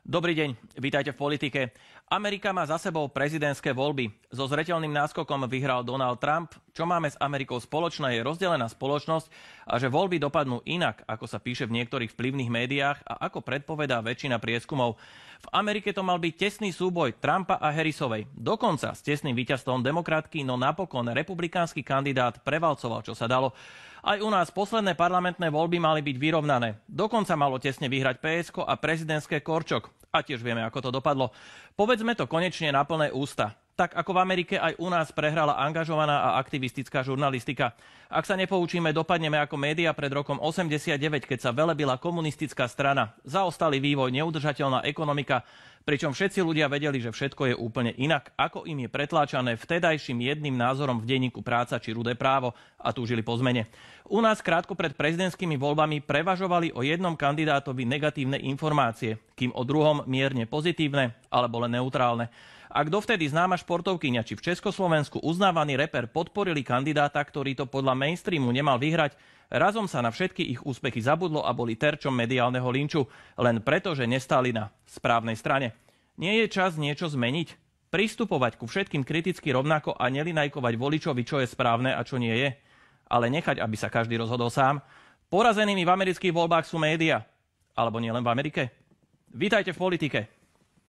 Dobrý deň, vítajte v politike. Amerika má za sebou prezidentské voľby. So zreteľným náskokom vyhral Donald Trump, čo máme s Amerikou spoločné, je rozdelená spoločnosť a že voľby dopadnú inak, ako sa píše v niektorých vplyvných médiách a ako predpovedá väčšina prieskumov. V Amerike to mal byť tesný súboj Trumpa a Harrisovej. Dokonca s tesným víťazstvom demokratky, no napokon republikánsky kandidát prevalcoval, čo sa dalo. Aj u nás posledné parlamentné voľby mali byť vyrovnané. Dokonca malo tesne vyhrať PSK a prezidentské Korčok. A tiež vieme, ako to dopadlo. Povedzme to konečne na plné ústa tak ako v Amerike aj u nás prehrala angažovaná a aktivistická žurnalistika. Ak sa nepoučíme, dopadneme ako média pred rokom 89, keď sa velebila komunistická strana. Zaostalý vývoj, neudržateľná ekonomika, pričom všetci ľudia vedeli, že všetko je úplne inak, ako im je pretláčané vtedajším jedným názorom v denníku práca či rudé právo a túžili po zmene. U nás krátko pred prezidentskými voľbami prevažovali o jednom kandidátovi negatívne informácie, kým o druhom mierne pozitívne alebo len neutrálne. A dovtedy známa športovkyňa či v Československu uznávaný reper podporili kandidáta, ktorý to podľa mainstreamu nemal vyhrať, razom sa na všetky ich úspechy zabudlo a boli terčom mediálneho linču, len preto, že nestáli na správnej strane. Nie je čas niečo zmeniť? Pristupovať ku všetkým kriticky rovnako a nelinajkovať voličovi, čo je správne a čo nie je. Ale nechať, aby sa každý rozhodol sám. Porazenými v amerických voľbách sú média. Alebo nielen v Amerike. Vítajte v politike.